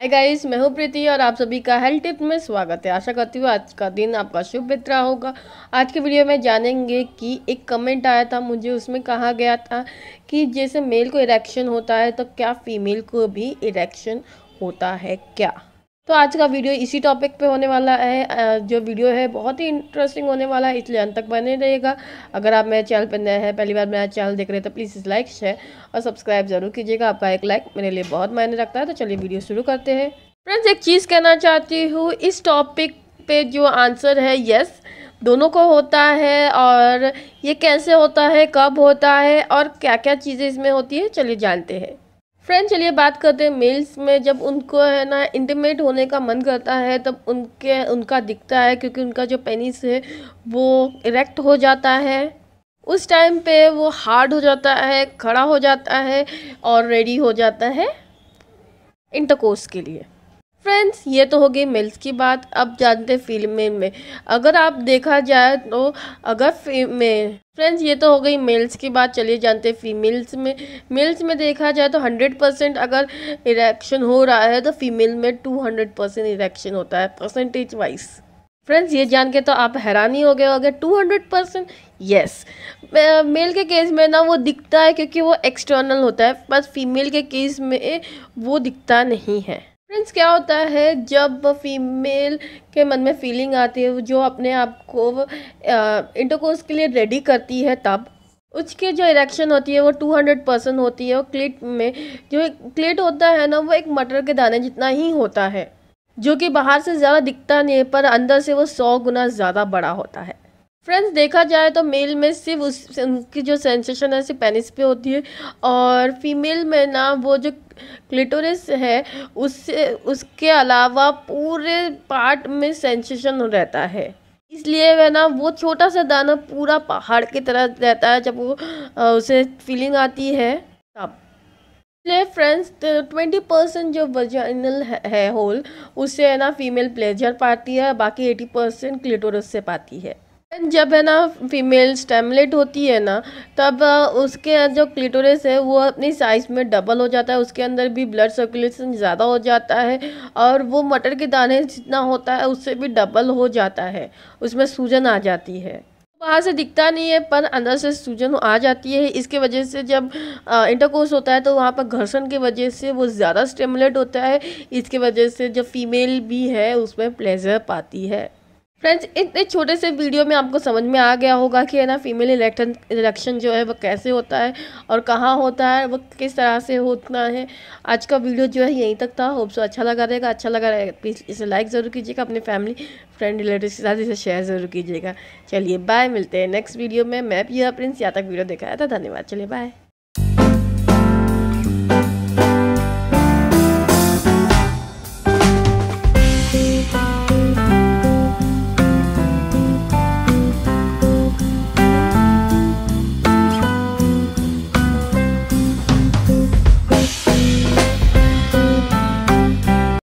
hi guys मैं हूँ प्रीति और आप सभी का हेल्थ टिप में स्वागत है आशा करती हूँ आज का दिन आपका शुभ बित्रा होगा आज के वीडियो में जानेंगे कि एक कमेंट आया था मुझे उसमें कहा गया था कि जैसे मेल को इरेक्शन होता है तो क्या फीमेल को भी इरेक्शन होता है क्या तो आज का वीडियो इसी टॉपिक पे होने वाला है जो वीडियो है बहुत ही इंटरेस्टिंग होने वाला है इसलिए अंत तक बने रहिएगा अगर आप मेरे चैनल पर नए हैं पहली बार मेरा चैनल देख रहे हैं तो प्लीज़ इस लाइक शेयर और सब्सक्राइब जरूर कीजिएगा आपका एक लाइक मेरे लिए बहुत मायने रखता है तो चलिए वीडियो शुरू करते हैं फ्रेंड्स एक चीज़ कहना चाहती हूँ इस टॉपिक पे जो आंसर है यस दोनों को होता है और ये कैसे होता है कब होता है और क्या क्या चीज़ें इसमें होती है चलिए जानते हैं फ्रेंड चलिए बात करते हैं मेल्स में जब उनको है ना इंटीमेट होने का मन करता है तब उनके उनका दिखता है क्योंकि उनका जो पेनिस है वो इरेक्ट हो जाता है उस टाइम पे वो हार्ड हो जाता है खड़ा हो जाता है और रेडी हो जाता है इंटरकोर्स के लिए फ्रेंड्स ये तो गई मेल्स की बात अब जानते फीमेल में अगर आप देखा जाए तो अगर फीमेल फ्रेंड्स ये तो हो गई मेल्स की बात चलिए जानते फीमेल्स में मेल्स में देखा जाए तो 100 परसेंट अगर इरेक्शन हो रहा है तो फीमेल में 200 परसेंट इरेक्शन होता है परसेंटेज वाइज फ्रेंड्स ये जान के तो आप हैरानी हो गए two hundred percent yes male के केस में ना वो दिखता है क्योंकि वो एक्सटर्नल होता है बस फीमेल के केस में वो दिखता नहीं है फ्रेंड्स क्या होता है जब फीमेल के मन में फीलिंग आती है जो अपने आप को इंटरकोर्स के लिए रेडी करती है तब उसके जो इरेक्शन होती है वो 200 परसेंट होती है और क्लिट में जो क्लिट होता है ना वो एक मटर के दाने जितना ही होता है जो कि बाहर से ज़्यादा दिखता नहीं है पर अंदर से वो सौ गुना ज़्यादा बड़ा होता है फ्रेंड्स देखा जाए तो मेल में सिर्फ उस उनकी जो सेंसेशन है सिर्फ पेनिस पे होती है और फीमेल में ना वो जो क्लिटोरिस है उससे उसके अलावा पूरे पार्ट में सेंसेशन रहता है इसलिए वह ना वो छोटा सा दाना पूरा पहाड़ की तरह रहता है जब वो आ, उसे फीलिंग आती है तब इसलिए फ्रेंड्स ट्वेंटी परसेंट जो वजनल है होल उससे है ना फीमेल प्लेजर पाती है बाकी एटी परसेंट क्लिटोरस से पाती है जब है ना फीमेल स्टेमलेट होती है ना तब उसके जो क्लिटोरिस है वो अपनी साइज में डबल हो जाता है उसके अंदर भी ब्लड सर्कुलेशन ज़्यादा हो जाता है और वो मटर के दाने जितना होता है उससे भी डबल हो जाता है उसमें सूजन आ जाती है बाहर से दिखता नहीं है पर अंदर से सूजन आ जाती है इसके वजह से जब इंटरकोर्स होता है तो वहाँ पर घर्षण की वजह से वो ज़्यादा स्टेमुलेट होता है इसके वजह से जो फीमेल भी है उसमें प्लेजर पाती है फ्रेंड्स इतने छोटे से वीडियो में आपको समझ में आ गया होगा कि है ना फीमेल इलेक्शन इलेक्शन जो है वो कैसे होता है और कहाँ होता है वो किस तरह से होता है आज का वीडियो जो है यहीं तक था होप सो अच्छा लगा रहेगा अच्छा लगा रहेगा प्लीज़ इसे लाइक ज़रूर कीजिएगा अपने फैमिली फ्रेंड रिलेटिव के साथ इसे शेयर ज़रूर कीजिएगा चलिए बाय मिलते हैं नेक्स्ट वीडियो में मैं भी प्रिंस या तक वीडियो देखाया था धन्यवाद चलिए बाय